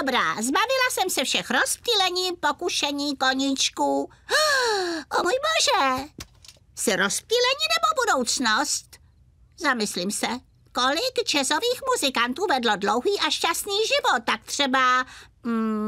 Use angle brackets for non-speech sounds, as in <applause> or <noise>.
Dobrá, zbavila jsem se všech rozptýlení, pokušení, koníčků. <gasps> O můj bože! Se rozptýlení nebo budoucnost? Zamyslím se. Kolik česových muzikantů vedlo dlouhý a šťastný život, tak třeba... Mm,